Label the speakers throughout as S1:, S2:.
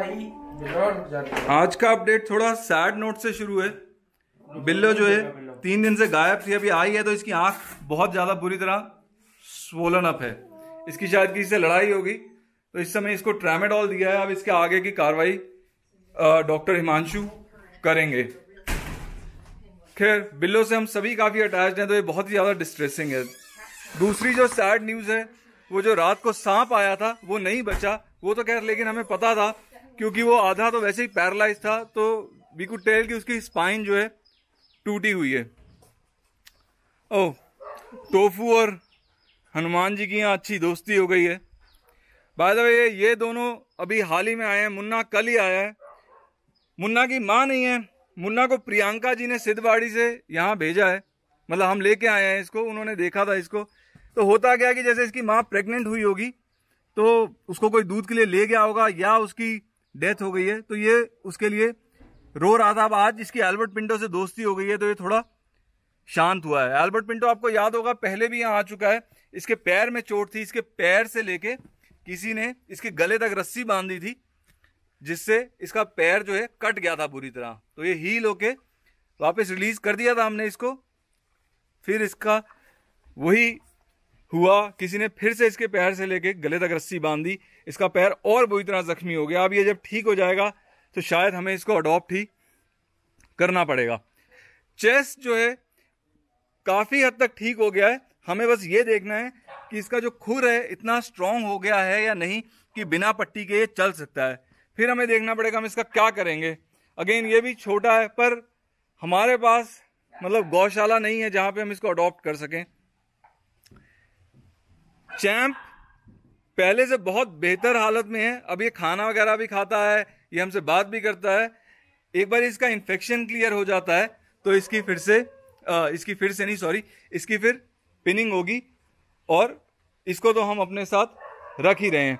S1: आज का अपडेट थोड़ा सैड नोट से शुरू है बिल्लो जो है तीन दिन से गायब थी अभी आई है तो इसकी आंख बहुत ज्यादा बुरी तरह स्वोलन अप है इसकी शायद किसी से लड़ाई होगी तो इस समय इसको ट्रामेडॉल दिया है अब इसके आगे की कार्रवाई डॉक्टर हिमांशु करेंगे खैर बिल्लो से हम सभी काफी अटैच हैं तो ये बहुत ही ज्यादा डिस्ट्रेसिंग है दूसरी जो सैड न्यूज है वो जो रात को सांप आया था वो नहीं बचा वो तो खैर लेकिन हमें पता था क्योंकि वो आधा तो वैसे ही पैरालाइज था तो वी कुड टेल कि उसकी स्पाइन जो है टूटी हुई है ओ टोफू और हनुमान जी की यहाँ अच्छी दोस्ती हो गई है बाय द वे ये दोनों अभी हाल ही में आए हैं मुन्ना कल ही आया है मुन्ना की माँ नहीं है मुन्ना को प्रियंका जी ने सिद्धवाड़ी से यहाँ भेजा है मतलब हम लेके आए हैं इसको उन्होंने देखा था इसको तो होता क्या कि जैसे इसकी माँ प्रेग्नेंट हुई होगी तो उसको कोई दूध के लिए ले गया होगा या उसकी डेथ हो गई है तो ये उसके लिए रो रहा था अब आज इसकी एल्बर्ट पिंटो से दोस्ती हो गई है तो ये थोड़ा शांत हुआ है एल्बर्ट पिंटो आपको याद होगा पहले भी यहाँ आ चुका है इसके पैर में चोट थी इसके पैर से लेके किसी ने इसके गले तक रस्सी बांध दी थी जिससे इसका पैर जो है कट गया था बुरी तरह तो ये हील होके वापस रिलीज कर दिया था हमने इसको फिर इसका वही हुआ किसी ने फिर से इसके पैर से लेके गले तक रस्सी बांध दी इसका पैर और बुरी तरह जख्मी हो गया अब ये जब ठीक हो जाएगा तो शायद हमें इसको अडॉप्ट ही करना पड़ेगा चेस जो है काफ़ी हद तक ठीक हो गया है हमें बस ये देखना है कि इसका जो खुर है इतना स्ट्रांग हो गया है या नहीं कि बिना पट्टी के ये चल सकता है फिर हमें देखना पड़ेगा हम इसका क्या करेंगे अगेन ये भी छोटा है पर हमारे पास मतलब गौशाला नहीं है जहाँ पे हम इसको अडॉप्ट कर सकें चैंप पहले से बहुत बेहतर हालत में है अब ये खाना वगैरह भी खाता है ये हमसे बात भी करता है एक बार इसका इन्फेक्शन क्लियर हो जाता है तो इसकी फिर से आ, इसकी फिर से नहीं सॉरी इसकी फिर पिनिंग होगी और इसको तो हम अपने साथ रख ही रहे हैं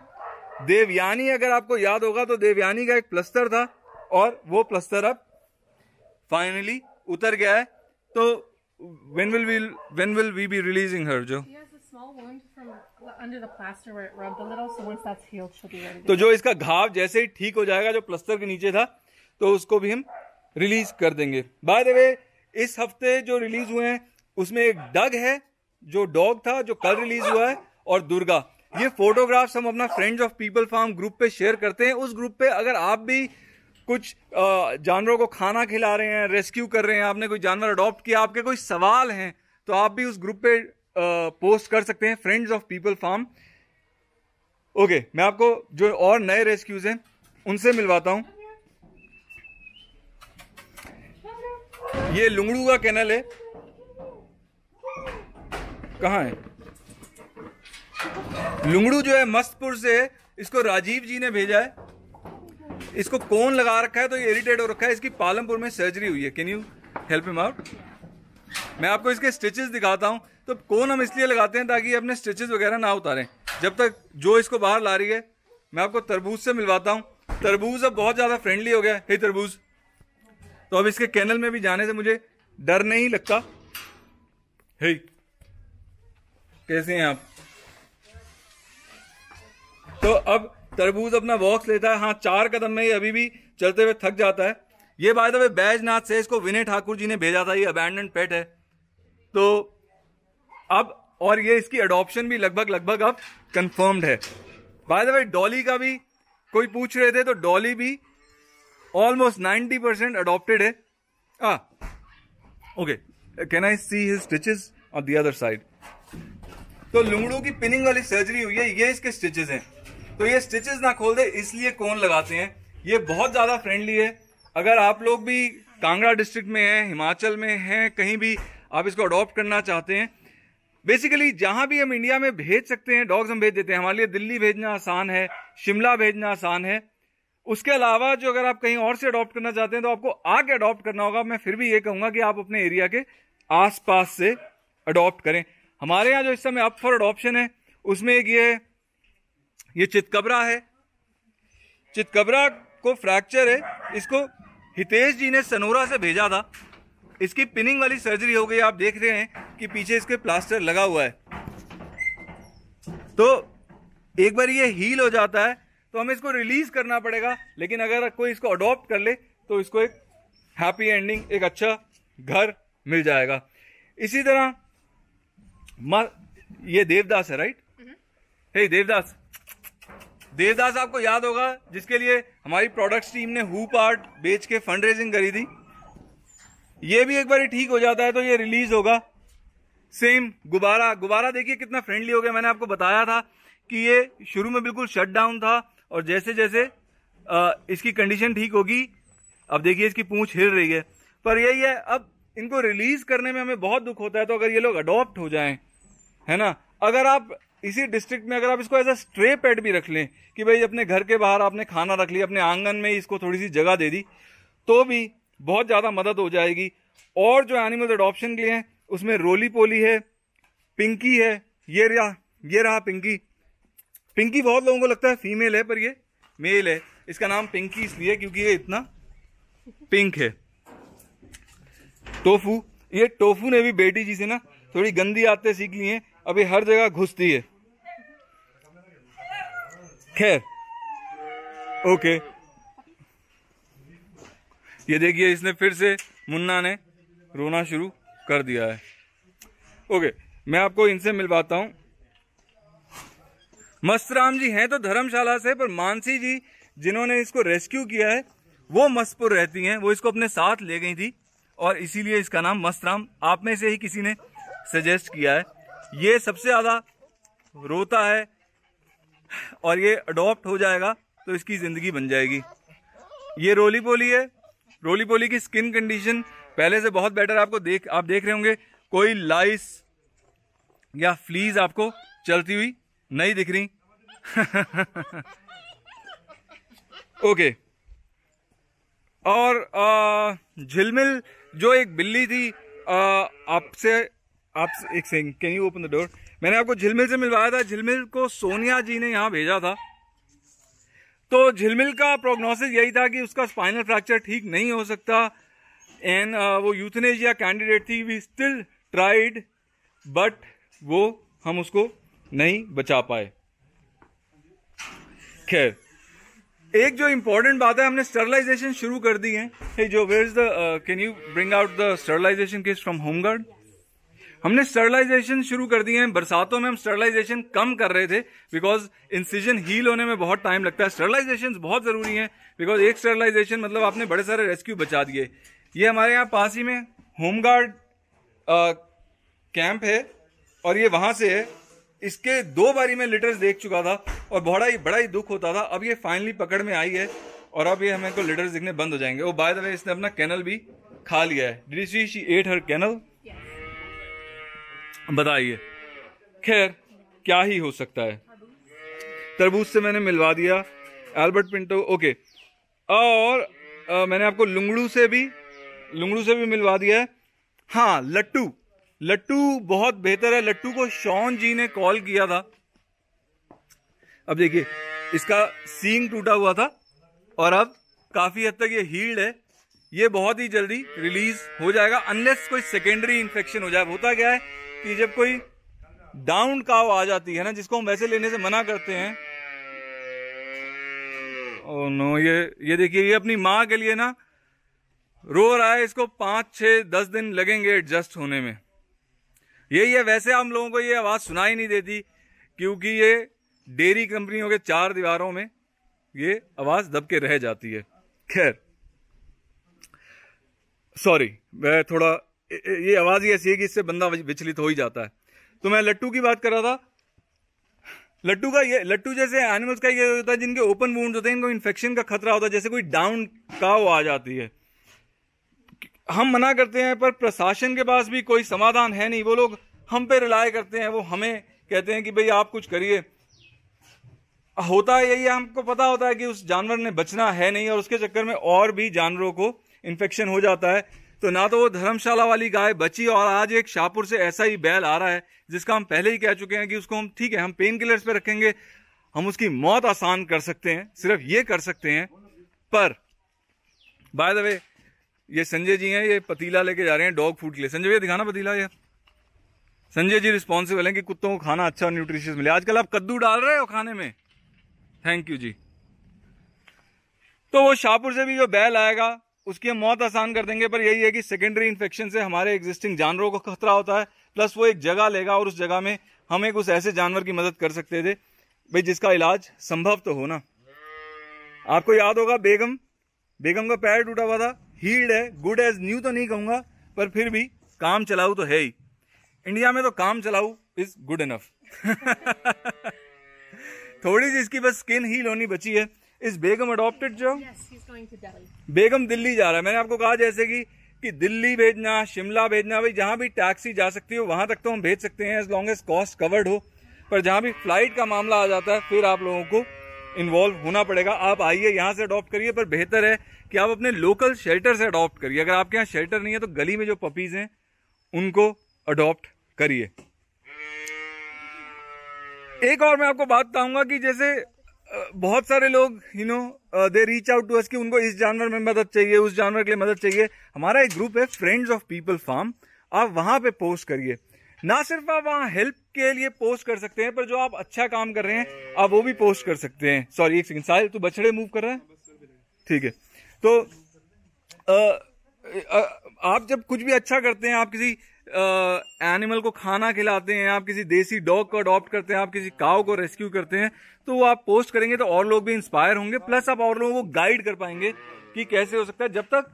S1: देवयानी अगर आपको याद होगा तो देवयानी का एक प्लस्तर था और वो प्लस्तर अब फाइनली उतर गया है तो when will we when will we be releasing हर जो yeah. तो जो इसका घाव जैसे ही ठीक हो जाएगा जो प्लस्तर के नीचे था तो उसको भी हम रिलीज कर देंगे बाय द वे इस हफ्ते जो रिलीज हुए हैं उसमें एक डग है जो डॉग था जो कल रिलीज हुआ है और दुर्गा ये फोटोग्राफ्स हम अपना friends of people farm group पे शेयर करते हैं उस ग्रुप पे अगर आप भी कुछ जानवरों को खाना खिला रहे हैं रेस्क्यू कर रहे हैं आपने कोई जानवर अडॉप्ट किया आपके कोई सवाल हैं तो आप भी उस ग्रुप पे पोस्ट कर सकते हैं friends of people farm okay मैं आपको जो और नए रेस्क्यूज हैं उनसे मिलवाता हूं ये लुंगड़ू का कैनल है कहा है लुंगड़ू जो है मस्तपुर से है इसको राजीव जी ने भेजा है इसको कौन लगा रखा है तो ये इरिटेट हो रखा है इसकी पालमपुर में सर्जरी हुई है can you help him out मैं आपको इसके स्टिचेस दिखाता हूँ तो कोन हम इसलिए लगाते हैं ताकि अपने स्टिचेस वगैरह ना उतारें जब तक जो इसको बाहर ला रही है मैं आपको तरबूज से मिलवाता हूँ तरबूज अब बहुत ज़्यादा फ्रेंडली हो गया है तरबूज तो अब इसके कैनल में भी जाने से मुझे डर नहीं लगता हे कैसे हैं आप तो अब तरबूज अपना बॉक्स लेता है हाँ चार कदम में ये अभी भी चलते हुए थक जाता है ये बात द बैजनाथ से इसको विनय ठाकुर जी ने भेजा था ये अबैंडन पेट है तो अब और ये इसकी अडॉप्शन भी लगभग लगभग अब कंफर्म्ड है बाय द वे डॉली का भी कोई पूछ रहे थे तो डॉली भी ऑलमोस्ट नाइन्टी परसेंट अडोप्टेड है ah okay can I see his stitches on the other side तो लुंगड़ू की पिनिंग वाली सर्जरी हुई है ये इसके स्टिचेस हैं तो ये स्टिचेस ना खोल दे इसलिए कौन लगाते हैं ये बहुत ज़्यादा फ्रेंडली है अगर आप लोग भी कांगड़ा डिस्ट्रिक्ट में हैं हिमाचल में हैं कहीं भी आप इसको अडॉप्ट करना चाहते हैं बेसिकली जहां भी हम इंडिया में भेज सकते हैं डॉग्स हम भेज देते हैं हमारे लिए दिल्ली भेजना आसान है शिमला भेजना आसान है उसके अलावा जो अगर आप कहीं और से अडॉप्ट करना चाहते हैं तो आपको आके अडॉप्ट करना होगा मैं फिर भी ये कहूंगा कि आप अपने एरिया के आसपास से अडॉप्ट करें हमारे यहाँ जो इस समय अप फॉर अडॉप्शन है उसमें एक ये ये चितकबरा है चितकबरा को फ्रैक्चर है इसको हितेश जी ने सनोरा से भेजा था इसकी पिनिंग वाली सर्जरी हो गई आप देख रहे हैं कि पीछे इसके प्लास्टर लगा हुआ है तो एक बार ये हील हो जाता है तो हमें इसको रिलीज करना पड़ेगा लेकिन अगर कोई इसको अडॉप्ट कर ले तो इसको एक हैप्पी एंडिंग एक अच्छा घर मिल जाएगा इसी तरह ये देवदास है right hey hmm. Devdas Devdas आपको याद होगा जिसके लिए हमारी प्रोडक्ट्स टीम ने हु पार्ट बेच के फंड रेजिंग करी थी ये भी एक बार ठीक हो जाता है तो ये रिलीज होगा सेम गुब्बारा गुब्बारा देखिए कितना फ्रेंडली हो गया मैंने आपको बताया था कि ये शुरू में बिल्कुल शट डाउन था और जैसे जैसे आ, इसकी कंडीशन ठीक होगी अब देखिए इसकी पूंछ हिल रही है पर यही है अब इनको रिलीज करने में हमें बहुत दुख होता है तो अगर ये लोग अडॉप्ट हो जाए है ना अगर आप इसी डिस्ट्रिक्ट में अगर आप इसको एज अ स्ट्रे पेट भी रख लें कि भाई अपने घर के बाहर आपने खाना रख लिया अपने आंगन में इसको थोड़ी सी जगह दे दी तो भी बहुत ज़्यादा मदद हो जाएगी और जो एनिमल अडोप्शन के लिए हैं उसमें रोली पोली है पिंकी है ये रहा ये रहा पिंकी पिंकी बहुत लोगों को लगता है फीमेल है पर ये मेल है इसका नाम पिंकी इसलिए क्योंकि ये इतना पिंक है टोफू ये टोफू ने भी बेटी जी से ना थोड़ी गंदी आदतें सीख ली हैं अभी हर जगह घुसती है खैर ओके okay. ये देखिए इसने फिर से मुन्ना ने रोना शुरू कर दिया है ओके मैं आपको इनसे मिलवाता हूँ मस्तराम जी हैं तो धर्मशाला से पर मानसी जी जिन्होंने इसको रेस्क्यू किया है वो मस्तपुर रहती हैं वो इसको अपने साथ ले गई थी और इसीलिए इसका नाम मस्तराम आप में से ही किसी ने सजेस्ट किया है ये सबसे ज़्यादा रोता है और ये अडॉप्ट हो जाएगा तो इसकी ज़िंदगी बन जाएगी ये रोली पोली है रोली पोली की स्किन कंडीशन पहले से बहुत बेटर आपको देख आप देख रहे होंगे कोई लाइस या फ्लीज आपको चलती हुई नहीं दिख रही ओके और झिलमिल जो एक बिल्ली थी आपसे आप एक can you open the door मैंने आपको झिलमिल से मिलवाया था झिलमिल को सोनिया जी ने यहाँ भेजा था तो झिलमिल का प्रोग्नोसिस यही था कि उसका स्पाइनल फ्रैक्चर ठीक नहीं हो सकता एंड uh, वो वो यूथनेजिया कैंडिडेट थी वी स्टिल ट्राइड बट वो हम उसको नहीं बचा पाए खैर एक जो इम्पोर्टेंट बात है हमने स्टरलाइजेशन शुरू कर दी है जो where is the can you bring out the sterilisation case from home guard हमने स्टरलाइजेशन शुरू कर दिए हैं बरसातों में हम स्टरलाइजेशन कम कर रहे थे बिकॉज इंसिजन हील होने में बहुत टाइम लगता है स्टरलाइजेशन बहुत ज़रूरी है बिकॉज एक स्टरलाइजेशन मतलब आपने बड़े सारे रेस्क्यू बचा दिए ये हमारे यहाँ पास ही में होमगार्ड कैंप है और ये वहां से है इसके दो बारी में लिटर्स देख चुका था और बड़ा ही बड़ा ही दुख होता था अब ये फाइनली पकड़ में आई है और अब ये हमें को लिटर्स दिखने बंद हो जाएंगे वो बाय द वे इसने अपना कैनल भी खा लिया है see she ate her canal बताइए खैर क्या ही हो सकता है तरबूज से मैंने मिलवा दिया एल्बर्ट पिंटो ओके और आ, मैंने आपको लुंगड़ू से भी लुंगड़ू से भी मिलवा दिया है हाँ लट्टू लट्टू बहुत बेहतर है लट्टू को शॉन जी ने कॉल किया था अब देखिए इसका सींग टूटा हुआ था और अब काफ़ी हद तक ये हील्ड है ये बहुत ही जल्दी रिलीज हो जाएगा अनलेस कोई सेकेंडरी इन्फेक्शन हो जाए होता क्या है कि जब कोई डाउन काव आ जाती है ना जिसको हम वैसे लेने से मना करते हैं ओ oh नो ये ये देखिए ये अपनी माँ के लिए ना रो रहा है इसको पांच छह दस दिन लगेंगे एडजस्ट होने में यही है वैसे हम लोगों को ये आवाज़ सुनाई नहीं देती क्योंकि ये डेयरी कंपनियों के चार दीवारों में ये आवाज़ दब के रह जाती है खैर सॉरी मैं थोड़ा ये आवाज़ ही ऐसी है कि इससे बंदा विचलित हो ही जाता है तो मैं लट्टू की बात कर रहा था लट्टू का ये लट्टू जैसे एनिमल्स का ये होता है जिनके ओपन वूंड होते हैं इनको इन्फेक्शन का खतरा होता है जैसे कोई डाउन काव आ जाती है हम मना करते हैं पर प्रशासन के पास भी कोई समाधान है नहीं वो लोग हम पे रिलाय करते हैं वो हमें कहते हैं कि भाई आप कुछ करिए होता है यही हमको पता होता है कि उस जानवर ने बचना है नहीं और उसके चक्कर में और भी जानवरों को इन्फेक्शन हो जाता है तो ना तो वो धर्मशाला वाली गाय बची और आज एक शाहपुर से ऐसा ही बैल आ रहा है जिसका हम पहले ही कह चुके हैं कि उसको हम ठीक है हम पेन किलर्स पे रखेंगे हम उसकी मौत आसान कर सकते हैं सिर्फ ये कर सकते हैं पर बाय द वे ये संजय जी हैं ये पतीला लेके जा रहे हैं डॉग फूड के लिए संजय भैया दिखाना पतीला यार संजय जी रिस्पॉन्सिबल हैं कि कुत्तों को खाना अच्छा और न्यूट्रिशियस मिले आजकल आप कद्दू डाल रहे हो खाने में थैंक यू जी तो वो शाहपुर से भी जो बैल आएगा उसकी हम मौत आसान कर देंगे पर यही है कि सेकेंडरी इन्फेक्शन से हमारे एग्जिस्टिंग जानवरों को खतरा होता है प्लस वो एक जगह लेगा और उस जगह में हम एक उस ऐसे जानवर की मदद कर सकते थे भाई जिसका इलाज संभव तो हो ना आपको याद होगा बेगम बेगम का पैर टूटा हुआ था हील्ड है गुड एज न्यू तो नहीं कहूँगा पर फिर भी काम चलाऊ तो है ही इंडिया में तो काम चलाऊ इज गुड इनफ थोड़ी सी इसकी बस स्किन हील होनी बची है इज बेगम अडोप्टेड जो बेगम दिल्ली जा रहा है मैंने आपको कहा जैसे कि कि दिल्ली भेजना शिमला भेजना भाई जहाँ भी टैक्सी जा सकती हो वहाँ तक तो हम भेज सकते हैं as long as cost covered हो पर जहाँ भी फ्लाइट का मामला आ जाता है फिर आप लोगों को इन्वॉल्व होना पड़ेगा आप आइए यहाँ से अडॉप्ट करिए पर बेहतर है कि आप अपने लोकल शेल्टर से अडॉप्ट करिए अगर आपके यहाँ शेल्टर नहीं है तो गली में जो पपीज़ हैं उनको अडॉप्ट करिए एक और मैं आपको बात बताऊंगा कि जैसे बहुत सारे लोग you know they reach out to us कि उनको इस जानवर में मदद चाहिए उस जानवर के लिए मदद चाहिए हमारा एक ग्रुप है फ्रेंड्स ऑफ पीपल फार्म आप वहां पे पोस्ट करिए ना सिर्फ आप वहाँ हेल्प के लिए पोस्ट कर सकते हैं पर जो आप अच्छा काम कर रहे हैं आप वो भी पोस्ट कर सकते हैं सॉरी एक सेकंड साहिल तू बछड़े मूव कर रहा है ठीक है तो आ, uh, आ, uh, आप जब कुछ भी अच्छा करते हैं आप किसी एनिमल को खाना खिलाते हैं आप किसी देसी डॉग को अडॉप्ट करते हैं आप किसी काव को रेस्क्यू करते हैं तो वो आप पोस्ट करेंगे तो और लोग भी इंस्पायर होंगे प्लस आप और लोगों को गाइड कर पाएंगे कि कैसे हो सकता है जब तक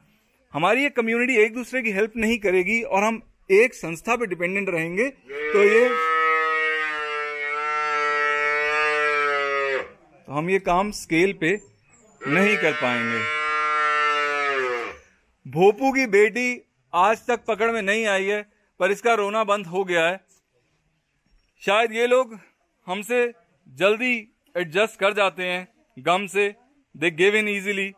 S1: हमारी ये कम्युनिटी एक दूसरे की हेल्प नहीं करेगी और हम एक संस्था पे डिपेंडेंट रहेंगे तो ये तो हम ये काम स्केल पे नहीं कर पाएंगे भोपू की बेटी आज तक पकड़ में नहीं आई है पर इसका रोना बंद हो गया है शायद ये लोग हमसे जल्दी एडजस्ट कर जाते हैं गम से दे गिव इन ईजिली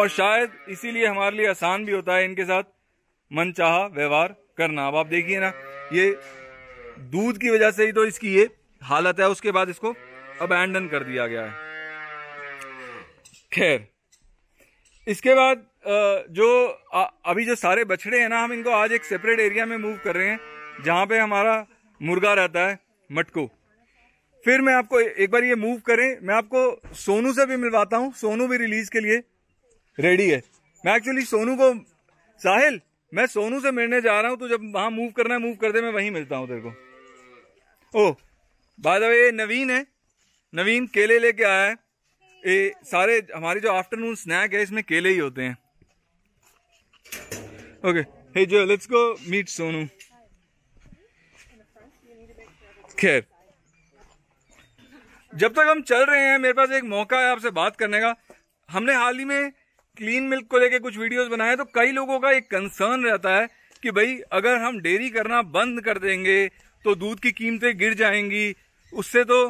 S1: और शायद इसीलिए हमारे लिए आसान भी होता है इनके साथ मन चाह व्यवहार करना अब आप देखिए ना ये दूध की वजह से ही तो इसकी ये हालत है उसके बाद इसको अबैंडन कर दिया गया है खैर इसके बाद जो अभी जो सारे बछड़े हैं ना हम इनको आज एक सेपरेट एरिया में मूव कर रहे हैं जहाँ पे हमारा मुर्गा रहता है मटको फिर मैं आपको एक बार ये मूव करें मैं आपको सोनू से भी मिलवाता हूँ सोनू भी रिलीज के लिए रेडी है मैं एक्चुअली सोनू को साहिल मैं सोनू से मिलने जा रहा हूँ तो जब वहाँ मूव करना है मूव कर दे मैं वहीं मिलता हूँ तेरे को ओ बाद ये नवीन है नवीन केले लेके आया है ये सारे हमारी जो आफ्टरनून स्नैक है इसमें केले ही होते हैं Okay. Hey Joe, let's go meet Sonu. खैर जब तक हम चल रहे हैं मेरे पास एक मौका है आपसे बात करने का हमने हाल ही में क्लीन मिल्क को लेके कुछ वीडियोस बनाए तो कई लोगों का एक कंसर्न रहता है कि भाई अगर हम डेयरी करना बंद कर देंगे तो दूध की कीमतें गिर जाएंगी उससे तो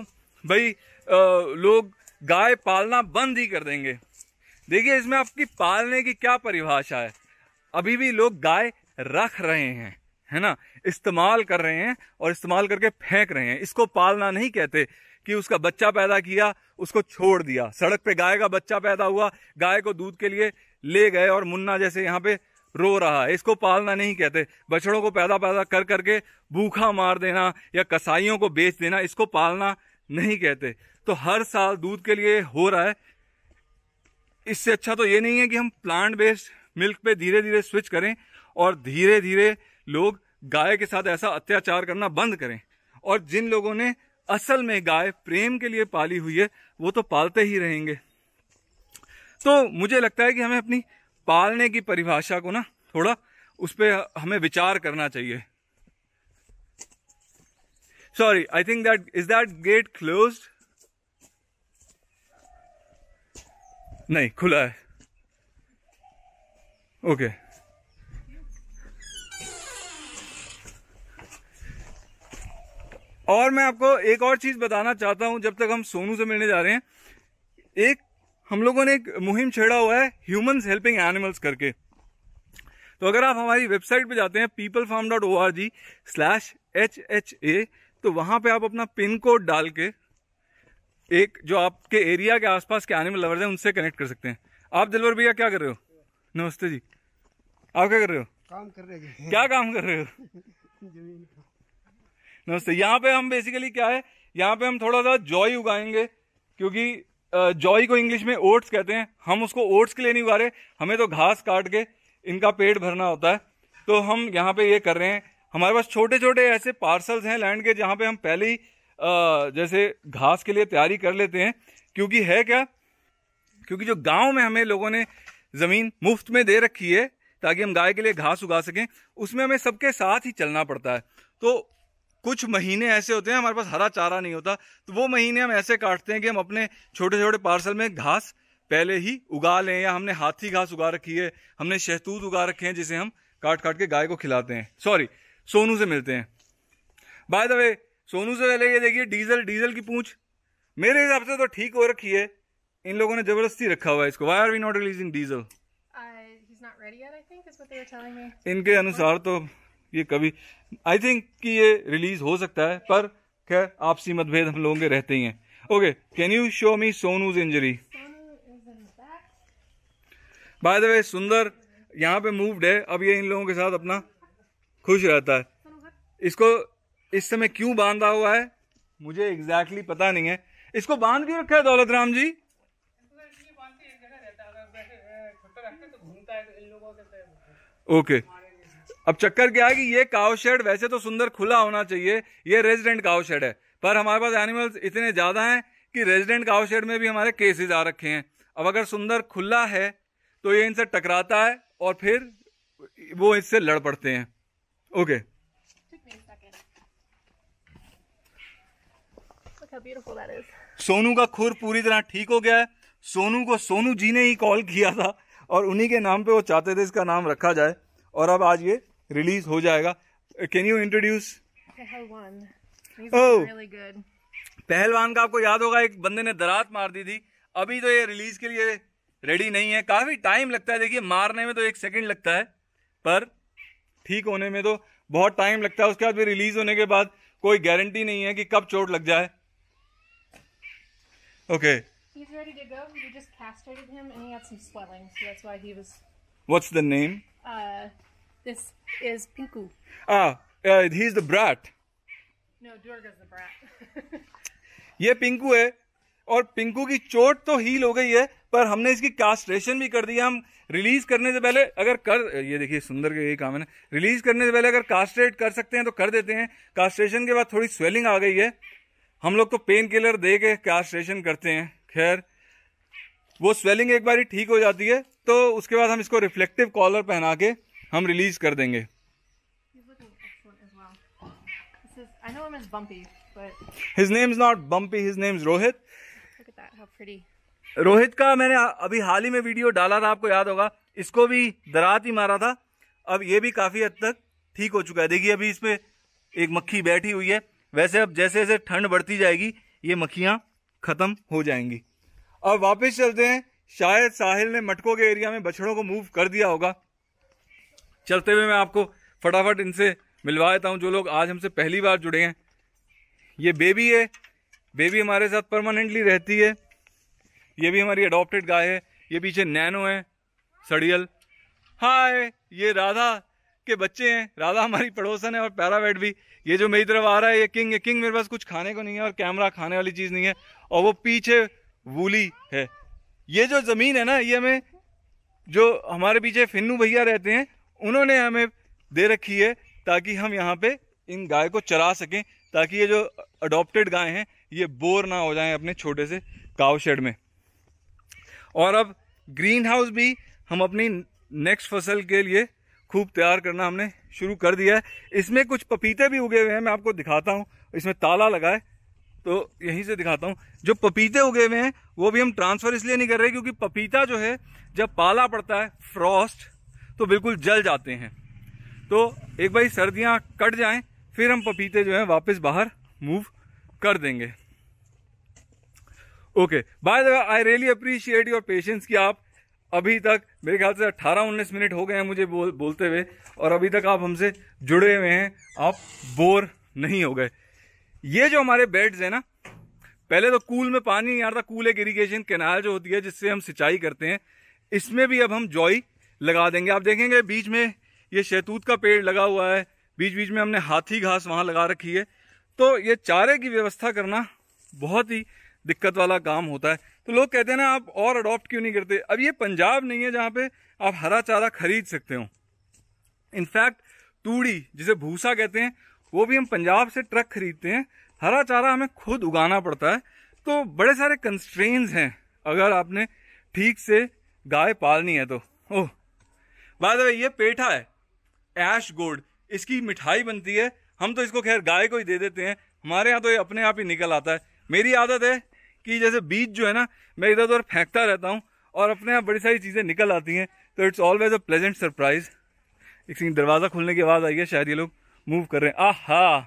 S1: भाई आ, लोग गाय पालना बंद ही कर देंगे देखिए इसमें आपकी पालने की क्या परिभाषा है अभी भी लोग गाय रख रहे हैं है ना इस्तेमाल कर रहे हैं और इस्तेमाल करके फेंक रहे हैं इसको पालना नहीं कहते कि उसका बच्चा पैदा किया उसको छोड़ दिया सड़क पे गाय का बच्चा पैदा हुआ गाय को दूध के लिए ले गए और मुन्ना जैसे यहाँ पे रो रहा है इसको पालना नहीं कहते बछड़ों को पैदा पैदा कर करके भूखा मार देना या कसाईयों को बेच देना इसको पालना नहीं कहते तो हर साल दूध के लिए हो रहा है इससे अच्छा तो ये नहीं है कि हम प्लांट बेस्ड मिल्क पे धीरे धीरे स्विच करें और धीरे धीरे लोग गाय के साथ ऐसा अत्याचार करना बंद करें और जिन लोगों ने असल में गाय प्रेम के लिए पाली हुई है वो तो पालते ही रहेंगे तो मुझे लगता है कि हमें अपनी पालने की परिभाषा को ना थोड़ा उस पर हमें विचार करना चाहिए sorry I think that is that gate close नहीं खुला है ओके और मैं आपको एक और चीज बताना चाहता हूं जब तक हम सोनू से मिलने जा रहे हैं एक हम लोगों ने एक मुहिम छेड़ा हुआ है ह्यूमंस हेल्पिंग एनिमल्स करके तो अगर आप हमारी वेबसाइट पे जाते हैं people farm dot O R G slash H H A तो वहां पे आप अपना पिन कोड डाल के एक जो आपके एरिया के आसपास के एनिमल लवर्स हैं उनसे कनेक्ट कर सकते हैं आप दिलवर भैया क्या कर रहे हो नमस्ते जी आप क्या कर रहे हो काम कर रहे हैं क्या काम कर रहे हो नमस्ते यहाँ पे हम बेसिकली क्या है यहाँ पे हम थोड़ा सा जॉय उगाएंगे क्योंकि जॉय को इंग्लिश में ओट्स कहते हैं हम उसको ओट्स के लिए नहीं उगा रहे हमें तो घास काट के इनका पेट भरना होता है तो हम यहाँ पे ये कर रहे हैं हमारे पास छोटे छोटे ऐसे पार्सल्स हैं लैंड के जहाँ पे हम पहले ही जैसे घास के लिए तैयारी कर लेते हैं क्योंकि है क्या क्योंकि जो गांव में हमें लोगों ने ज़मीन मुफ्त में दे रखी है ताकि हम गाय के लिए घास उगा सकें उसमें हमें सबके साथ ही चलना पड़ता है तो कुछ महीने ऐसे होते हैं हमारे पास हरा चारा नहीं होता तो वो महीने हम ऐसे काटते हैं कि हम अपने छोटे छोटे पार्सल में घास पहले ही उगा लें या हमने हाथी घास उगा रखी है हमने शहतूत उगा रखे हैं जिसे हम काट काट के गाय को खिलाते हैं सॉरी सोनू से मिलते हैं बाय द वे सोनू से पहले ये देखिए डीजल डीजल की पूछ मेरे हिसाब से तो ठीक हो रखी है इन लोगों ने जबरदस्ती रखा हुआ है इसको why are we not releasing diesel इनके अनुसार तो ये कभी आई थिंक कि ये रिलीज हो सकता है yeah. पर खैर आपसी मतभेद हम लोगों के रहते ही हैं okay can you show me Sonu's injury by the way सुंदर यहाँ पे मूव्ड है अब ये इन लोगों के साथ अपना खुश रहता है इसको इस समय क्यों बांधा हुआ है मुझे एग्जैक्टली exactly पता नहीं है इसको बांध क्यों रखा है दौलत राम जी ओके अब चक्कर क्या है कि ये काव शेड वैसे तो सुंदर खुला होना चाहिए ये रेजिडेंट काव शेड है पर हमारे पास एनिमल्स इतने ज़्यादा हैं कि रेजिडेंट काव शेड में भी हमारे केसेस आ रखे हैं अब अगर सुंदर खुला है तो ये इनसे टकराता है और फिर वो इससे लड़ पड़ते हैं ओके सोनू का खुर पूरी तरह ठीक हो गया है सोनू को सोनू जी ने ही कॉल किया था और उन्हीं के नाम पे वो चाहते थे इसका नाम रखा जाए और अब आज ये रिलीज हो जाएगा कैन यू इंट्रोड्यूस पहलवान का आपको याद होगा एक बंदे ने दरात मार दी थी अभी तो ये रिलीज के लिए रेडी नहीं है काफ़ी टाइम लगता है देखिए मारने में तो एक सेकंड लगता है पर ठीक होने में तो बहुत टाइम लगता है उसके बाद भी रिलीज होने के बाद कोई गारंटी नहीं है कि कब चोट लग जाए okay okay. He's ready to go. We just castrated him and he had some swelling, so that's why he was. What's the name? Uh, this is Pinku. Ah, uh, he's the brat. No, Durga's the brat. ये पिंकू है और पिंकू की चोट तो heal हो गई है पर हमने इसकी कास्ट्रेशन भी कर दिया हम रिलीज करने से पहले अगर कर ये देखिए सुंदर के यही काम है ना रिलीज करने से पहले अगर कास्ट्रेट कर सकते हैं तो कर देते हैं कास्ट्रेशन के बाद थोड़ी स्वेलिंग आ गई है हम लोग तो पेन किलर दे के कास्ट्रेशन करते हैं खैर वो स्वेलिंग एक बार ठीक हो जाती है तो उसके बाद हम इसको रिफ्लेक्टिव कॉलर पहना के हम रिलीज कर देंगे his name is not Bumpy his name is Rohit Rohit का मैंने अभी हाल ही में वीडियो डाला था आपको याद होगा इसको भी दरात ही मारा था अब ये भी काफ़ी हद तक ठीक हो चुका है देखिए अभी इसमें एक मक्खी बैठी हुई है वैसे अब जैसे जैसे ठंड बढ़ती जाएगी ये मक्खियाँ खत्म हो जाएंगी अब वापस चलते हैं शायद साहिल ने मटकों के एरिया में बछड़ों को मूव कर दिया होगा चलते हुए मैं आपको फटाफट इनसे मिलवा देता हूँ जो लोग आज हमसे पहली बार जुड़े हैं ये बेबी है बेबी हमारे साथ परमानेंटली रहती है ये भी हमारी अडोप्टेड गाय है ये पीछे नैनो है सड़ियल हाय ये राधा के बच्चे हैं राधा हमारी पड़ोसन है और पैरावेट भी ये जो मेरी तरफ आ रहा है ये किंग है किंग मेरे पास कुछ खाने को नहीं है और कैमरा खाने वाली चीज़ नहीं है और वो पीछे वूली है ये जो ज़मीन है ना ये हमें जो हमारे पीछे फिन्नू भैया रहते हैं उन्होंने हमें दे रखी है ताकि हम यहाँ पे इन गाय को चरा सकें ताकि ये जो अडोप्टेड गाय हैं ये बोर ना हो जाएं अपने छोटे से काव शेड में और अब ग्रीन हाउस भी हम अपनी नेक्स्ट फसल के लिए खूब तैयार करना हमने शुरू कर दिया है इसमें कुछ पपीते भी उगे हुए हैं मैं आपको दिखाता हूँ इसमें ताला लगाए तो यहीं से दिखाता हूँ जो पपीते उगे हुए हैं वो भी हम ट्रांसफ़र इसलिए नहीं कर रहे क्योंकि पपीता जो है जब पाला पड़ता है फ्रॉस्ट तो बिल्कुल जल जाते हैं तो एक बार सर्दियाँ कट जाएं फिर हम पपीते जो हैं वापस बाहर मूव कर देंगे okay by the I really appreciate your patience कि आप अभी तक मेरे ख्याल से 18-19 मिनट हो गए हैं मुझे बोल बोलते हुए और अभी तक आप हमसे जुड़े हुए हैं आप बोर नहीं हो गए ये जो हमारे बेड्स है ना पहले तो कूल में पानी नहीं आ रहा था कूल एक इरीगेशन केनाल जो होती है जिससे हम सिंचाई करते हैं इसमें भी अब हम जॉई लगा देंगे आप देखेंगे बीच में ये शैतूत का पेड़ लगा हुआ है बीच बीच में हमने हाथी घास वहां लगा रखी है तो ये चारे की व्यवस्था करना बहुत ही दिक्कत वाला काम होता है तो लोग कहते हैं ना आप और अडॉप्ट क्यों नहीं करते अब ये पंजाब नहीं है जहाँ पे आप हरा चारा खरीद सकते हो इनफैक्ट तूड़ी जिसे भूसा कहते हैं वो भी हम पंजाब से ट्रक खरीदते हैं हरा चारा हमें खुद उगाना पड़ता है तो बड़े सारे कंस्ट्रेंस हैं अगर आपने ठीक से गाय पालनी है तो ओह बाद ये पेठा है ऐश गोड इसकी मिठाई बनती है हम तो इसको खैर गाय को ही दे देते हैं हमारे यहाँ तो ये अपने आप ही निकल आता है मेरी आदत है कि जैसे बीज जो है ना मैं इधर उधर फेंकता रहता हूँ और अपने यहाँ बड़ी सारी चीज़ें निकल आती हैं तो it's always a pleasant surprise एक दरवाज़ा खुलने की आवाज़ आई है शायद ये लोग मूव कर रहे हैं आ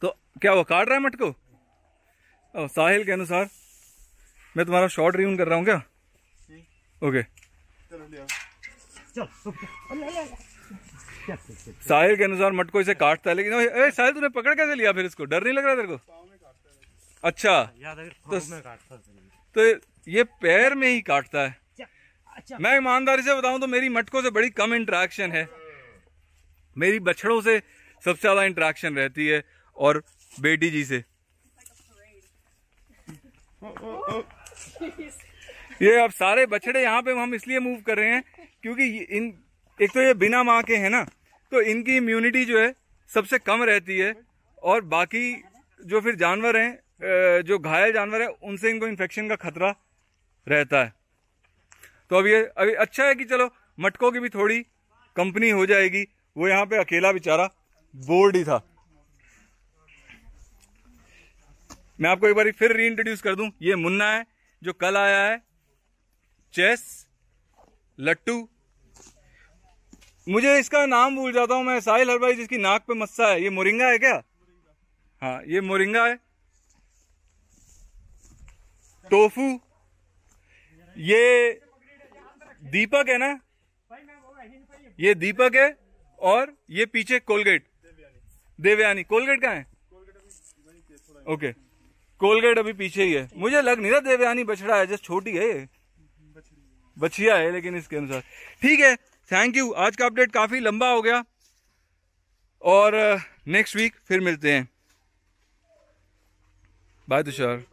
S1: तो क्या वो काट रहा है मटको ओ, साहिल के अनुसार मैं तुम्हारा शॉर्ट रिव्यून कर रहा हूँ क्या ओके साहिल के अनुसार मटको इसे काटता है लेकिन ए, साहिल तूने पकड़ कैसे लिया फिर इसको डर नहीं लग रहा तेरे को अच्छा तो, तो ये पैर में ही काटता है अच्छा, अच्छा। मैं ईमानदारी से बताऊं तो मेरी मटकों से बड़ी कम इंट्रैक्शन है मेरी बछड़ों से सबसे ज़्यादा इंट्रैक्शन रहती है और बेटी जी से ये अब सारे बछड़े यहाँ पे हम इसलिए मूव कर रहे हैं क्योंकि इन एक तो ये बिना माँ के हैं ना तो इनकी इम्यूनिटी जो है सबसे कम रहती है और बाकी जो फिर जानवर हैं जो घायल जानवर है उनसे इनको इन्फेक्शन का खतरा रहता है तो अब ये अभी अच्छा है कि चलो मटकों की भी थोड़ी कंपनी हो जाएगी वो यहाँ पे अकेला बेचारा बोर्ड ही था मैं आपको एक बार फिर री इंट्रोड्यूस कर दूं ये मुन्ना है जो कल आया है चेस लट्टू मुझे इसका नाम भूल जाता हूं मैं साहिल भाई जिसकी नाक पे मस्सा है ये मोरिंगा है क्या हाँ ये मोरिंगा है टोफू ये दीपक है ना ये दीपक है और ये पीछे कोलगेट देवयानी कोलगेट कहाँ है ओके कोलगेट अभी पीछे ही है मुझे लग नहीं रहा देवयानी बछड़ा है जस्ट छोटी है ये बछिया है लेकिन इसके अनुसार ठीक है थैंक यू आज का अपडेट काफ़ी लंबा हो गया और नेक्स्ट uh, वीक फिर मिलते हैं बाय तुषार